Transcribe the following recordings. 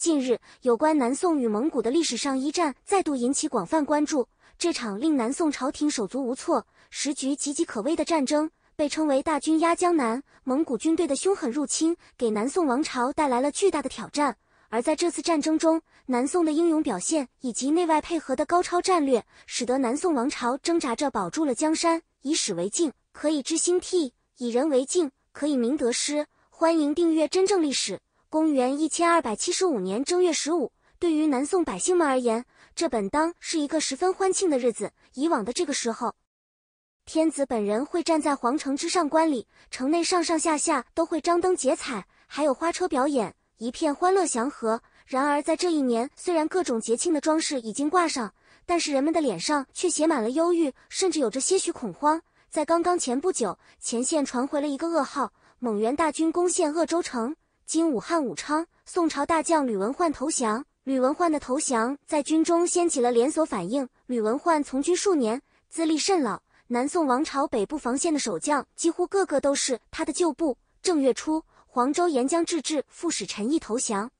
近日，有关南宋与蒙古的历史上一战再度引起广泛关注。这场令南宋朝廷手足无措、时局岌岌可危的战争，被称为“大军压江南”。蒙古军队的凶狠入侵，给南宋王朝带来了巨大的挑战。而在这次战争中，南宋的英勇表现以及内外配合的高超战略，使得南宋王朝挣扎着保住了江山。以史为镜，可以知兴替；以人为镜，可以明得失。欢迎订阅《真正历史》。公元一千二百七十五年正月十五，对于南宋百姓们而言，这本当是一个十分欢庆的日子。以往的这个时候，天子本人会站在皇城之上观礼，城内上上下下都会张灯结彩，还有花车表演，一片欢乐祥和。然而，在这一年，虽然各种节庆的装饰已经挂上，但是人们的脸上却写满了忧郁，甚至有着些许恐慌。在刚刚前不久，前线传回了一个噩耗：蒙元大军攻陷鄂州城。今武汉武昌，宋朝大将吕文焕投降。吕文焕的投降在军中掀起了连锁反应。吕文焕从军数年，资历甚老。南宋王朝北部防线的守将几乎个个都是他的旧部。正月初，黄州沿江自治副使陈毅投降。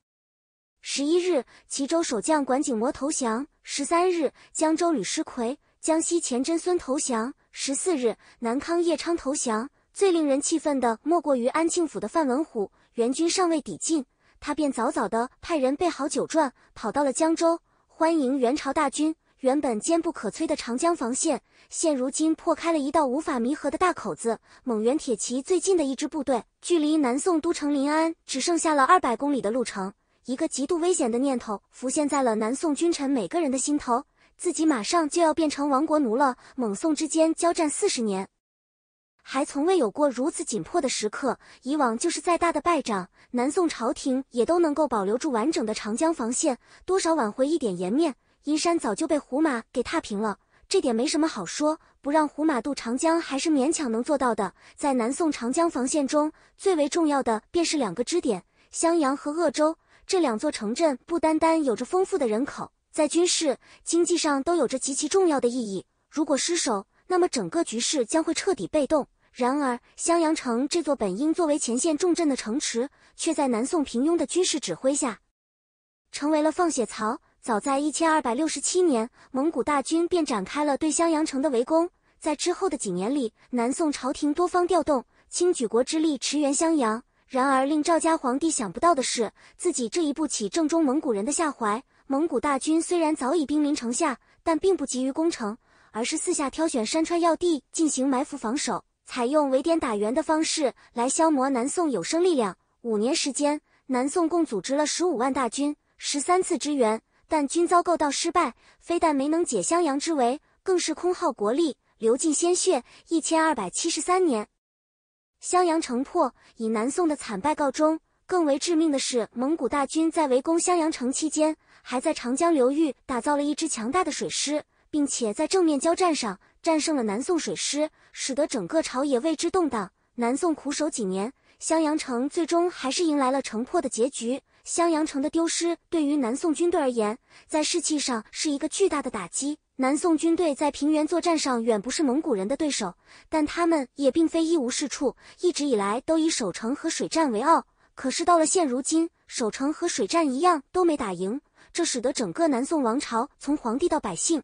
十一日，齐州守将管景模投降。十三日，江州吕师奎、江西前真孙投降。十四日，南康叶昌投降。最令人气愤的莫过于安庆府的范文虎。元军尚未抵近，他便早早的派人备好酒馔，跑到了江州欢迎元朝大军。原本坚不可摧的长江防线，现如今破开了一道无法弥合的大口子。蒙元铁骑最近的一支部队，距离南宋都城临安只剩下了二百公里的路程。一个极度危险的念头浮现在了南宋君臣每个人的心头：自己马上就要变成亡国奴了。蒙宋之间交战四十年。还从未有过如此紧迫的时刻。以往就是再大的败仗，南宋朝廷也都能够保留住完整的长江防线，多少挽回一点颜面。阴山早就被胡马给踏平了，这点没什么好说。不让胡马渡长江，还是勉强能做到的。在南宋长江防线中，最为重要的便是两个支点——襄阳和鄂州这两座城镇。不单单有着丰富的人口，在军事、经济上都有着极其重要的意义。如果失守，那么整个局势将会彻底被动。然而，襄阳城这座本应作为前线重镇的城池，却在南宋平庸的军事指挥下，成为了放血槽。早在一千二百六十七年，蒙古大军便展开了对襄阳城的围攻。在之后的几年里，南宋朝廷多方调动，倾举国之力驰援襄阳。然而，令赵家皇帝想不到的是，自己这一步起正中蒙古人的下怀。蒙古大军虽然早已兵临城下，但并不急于攻城。而是四下挑选山川要地进行埋伏防守，采用围点打援的方式来消磨南宋有生力量。五年时间，南宋共组织了十五万大军，十三次支援，但均遭告到失败，非但没能解襄阳之围，更是空耗国力，流尽鲜血。一千二百七十三年，襄阳城破，以南宋的惨败告终。更为致命的是，蒙古大军在围攻襄阳城期间，还在长江流域打造了一支强大的水师。并且在正面交战上战胜了南宋水师，使得整个朝野为之动荡。南宋苦守几年，襄阳城最终还是迎来了城破的结局。襄阳城的丢失对于南宋军队而言，在士气上是一个巨大的打击。南宋军队在平原作战上远不是蒙古人的对手，但他们也并非一无是处。一直以来都以守城和水战为傲，可是到了现如今，守城和水战一样都没打赢，这使得整个南宋王朝从皇帝到百姓。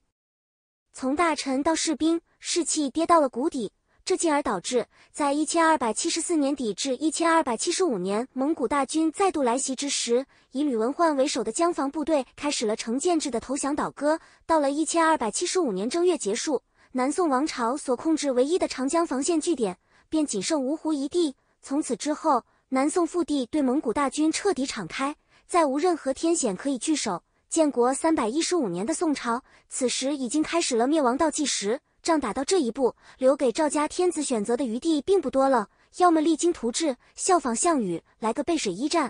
从大臣到士兵，士气跌到了谷底，这进而导致在一千二百七十四年底至一千二百七十五年，蒙古大军再度来袭之时，以吕文焕为首的江防部队开始了城建制的投降倒戈。到了一千二百七十五年正月结束，南宋王朝所控制唯一的长江防线据点便仅剩芜湖一地。从此之后，南宋腹地对蒙古大军彻底敞开，再无任何天险可以据守。建国三百一十五年的宋朝，此时已经开始了灭亡倒计时。仗打到这一步，留给赵家天子选择的余地并不多了。要么励精图治，效仿项羽来个背水一战；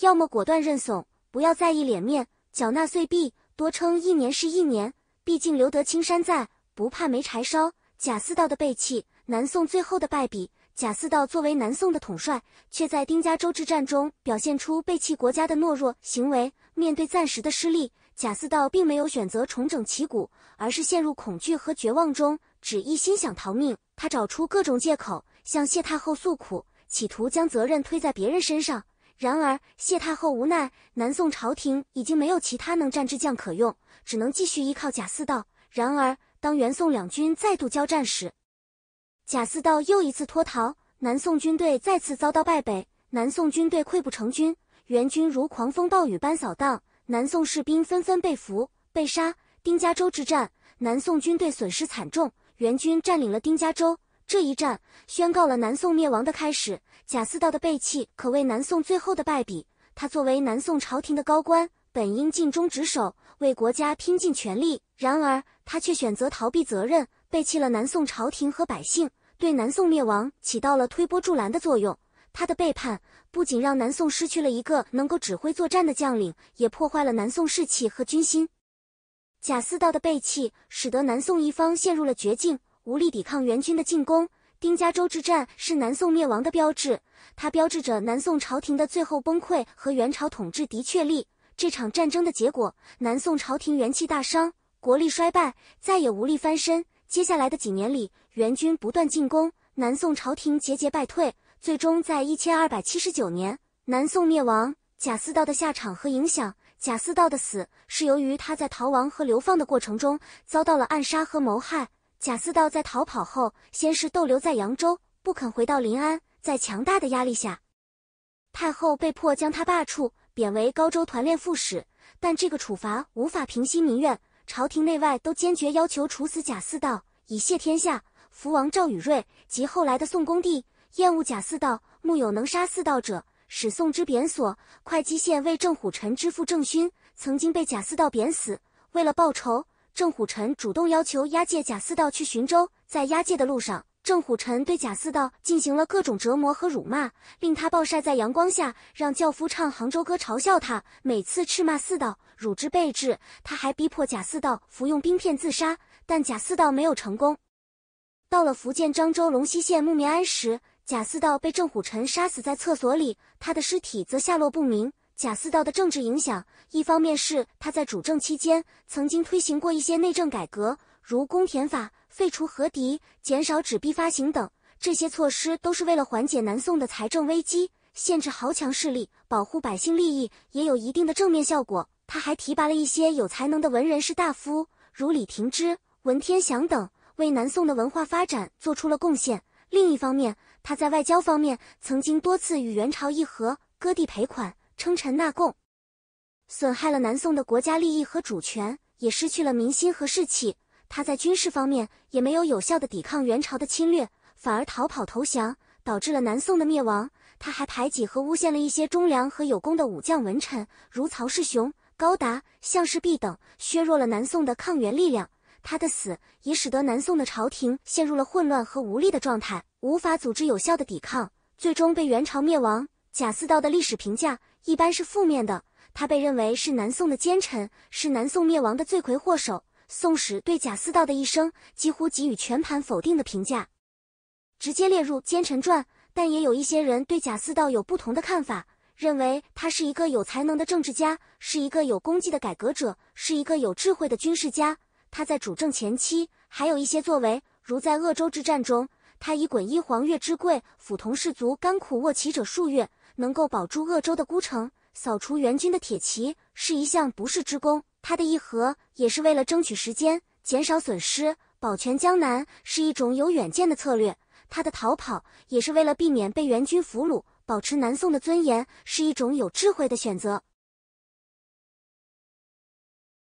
要么果断认怂，不要在意脸面，缴纳岁币，多撑一年是一年。毕竟留得青山在，不怕没柴烧。贾似道的背弃，南宋最后的败笔。贾似道作为南宋的统帅，却在丁家洲之战中表现出背弃国家的懦弱行为。面对暂时的失利，贾似道并没有选择重整旗鼓，而是陷入恐惧和绝望中，只一心想逃命。他找出各种借口向谢太后诉苦，企图将责任推在别人身上。然而谢太后无奈，南宋朝廷已经没有其他能战之将可用，只能继续依靠贾似道。然而当元宋两军再度交战时，贾似道又一次脱逃，南宋军队再次遭到败北，南宋军队溃不成军。元军如狂风暴雨般扫荡，南宋士兵纷纷被俘被杀。丁家洲之战，南宋军队损失惨重，元军占领了丁家洲。这一战宣告了南宋灭亡的开始。贾似道的背弃可谓南宋最后的败笔。他作为南宋朝廷的高官，本应尽忠职守，为国家拼尽全力，然而他却选择逃避责任，背弃了南宋朝廷和百姓，对南宋灭亡起到了推波助澜的作用。他的背叛不仅让南宋失去了一个能够指挥作战的将领，也破坏了南宋士气和军心。贾似道的背弃使得南宋一方陷入了绝境，无力抵抗元军的进攻。丁家洲之战是南宋灭亡的标志，它标志着南宋朝廷的最后崩溃和元朝统治的确立。这场战争的结果，南宋朝廷元气大伤，国力衰败，再也无力翻身。接下来的几年里，元军不断进攻，南宋朝廷节节败退。最终在一千二百七十九年，南宋灭亡。贾似道的下场和影响。贾似道的死是由于他在逃亡和流放的过程中遭到了暗杀和谋害。贾似道在逃跑后，先是逗留在扬州，不肯回到临安。在强大的压力下，太后被迫将他罢黜，贬为高州团练副使。但这个处罚无法平息民怨，朝廷内外都坚决要求处死贾似道，以谢天下。福王赵宇瑞及后来的宋恭帝。厌恶贾似道，木有能杀四道者，使宋之贬所。会稽县为郑虎臣之父郑勋曾经被贾似道贬死。为了报仇，郑虎臣主动要求押解贾似道去寻州。在押解的路上，郑虎臣对贾似道进行了各种折磨和辱骂，令他暴晒在阳光下，让轿夫唱杭州歌嘲笑他。每次斥骂四道，辱之备至。他还逼迫贾似道服用冰片自杀，但贾似道没有成功。到了福建漳州龙溪县木棉庵时。贾似道被郑虎臣杀死在厕所里，他的尸体则下落不明。贾似道的政治影响，一方面是他在主政期间曾经推行过一些内政改革，如公田法、废除和堤、减少纸币发行等，这些措施都是为了缓解南宋的财政危机，限制豪强势力，保护百姓利益，也有一定的正面效果。他还提拔了一些有才能的文人士大夫，如李廷芝、文天祥等，为南宋的文化发展做出了贡献。另一方面，他在外交方面曾经多次与元朝议和，割地赔款，称臣纳贡，损害了南宋的国家利益和主权，也失去了民心和士气。他在军事方面也没有有效的抵抗元朝的侵略，反而逃跑投降，导致了南宋的灭亡。他还排挤和诬陷了一些忠良和有功的武将文臣，如曹世雄、高达、向氏璧等，削弱了南宋的抗元力量。他的死也使得南宋的朝廷陷入了混乱和无力的状态，无法组织有效的抵抗，最终被元朝灭亡。贾似道的历史评价一般是负面的，他被认为是南宋的奸臣，是南宋灭亡的罪魁祸首。《宋史》对贾似道的一生几乎给予全盘否定的评价，直接列入奸臣传。但也有一些人对贾似道有不同的看法，认为他是一个有才能的政治家，是一个有功绩的改革者，是一个有智慧的军事家。他在主政前期还有一些作为，如在鄂州之战中，他以衮衣黄钺之贵，抚同士卒甘苦卧起者数月，能够保住鄂州的孤城，扫除元军的铁骑，是一项不世之功。他的议和也是为了争取时间，减少损失，保全江南，是一种有远见的策略。他的逃跑也是为了避免被元军俘虏，保持南宋的尊严，是一种有智慧的选择。